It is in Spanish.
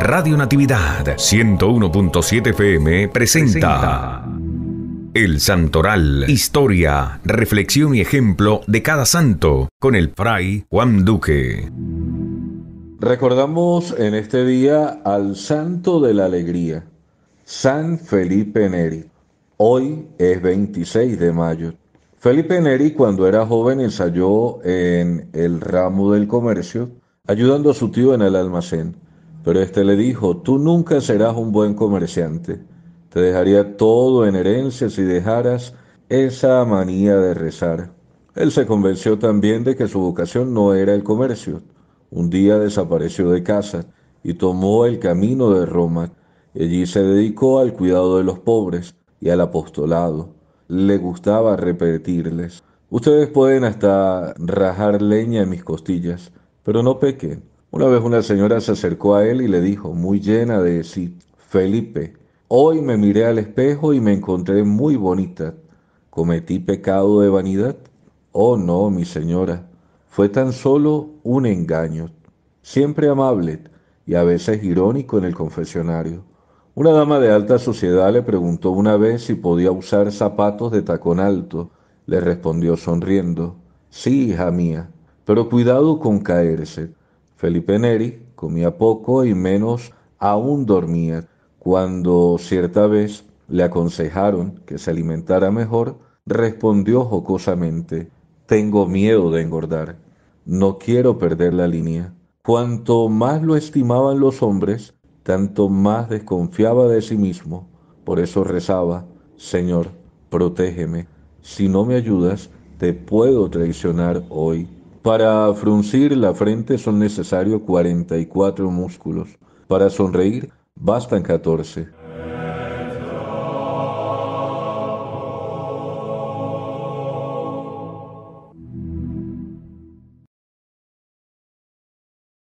Radio Natividad 101.7 FM presenta El Santoral, historia, reflexión y ejemplo de cada santo con el fray Juan Duque. Recordamos en este día al Santo de la Alegría, San Felipe Neri. Hoy es 26 de mayo. Felipe Neri, cuando era joven, ensayó en el ramo del comercio, ayudando a su tío en el almacén. Pero este le dijo, tú nunca serás un buen comerciante. Te dejaría todo en herencia si dejaras esa manía de rezar. Él se convenció también de que su vocación no era el comercio. Un día desapareció de casa y tomó el camino de Roma. Allí se dedicó al cuidado de los pobres y al apostolado le gustaba repetirles, ustedes pueden hasta rajar leña en mis costillas, pero no pequen. Una vez una señora se acercó a él y le dijo, muy llena de sí, Felipe, hoy me miré al espejo y me encontré muy bonita. ¿Cometí pecado de vanidad? Oh no, mi señora, fue tan solo un engaño, siempre amable y a veces irónico en el confesionario. Una dama de alta sociedad le preguntó una vez si podía usar zapatos de tacón alto. Le respondió sonriendo, sí, hija mía, pero cuidado con caerse. Felipe Neri comía poco y menos aún dormía. Cuando cierta vez le aconsejaron que se alimentara mejor, respondió jocosamente, tengo miedo de engordar, no quiero perder la línea. Cuanto más lo estimaban los hombres, tanto más desconfiaba de sí mismo. Por eso rezaba, Señor, protégeme. Si no me ayudas, te puedo traicionar hoy. Para fruncir la frente son necesarios 44 músculos. Para sonreír, bastan 14.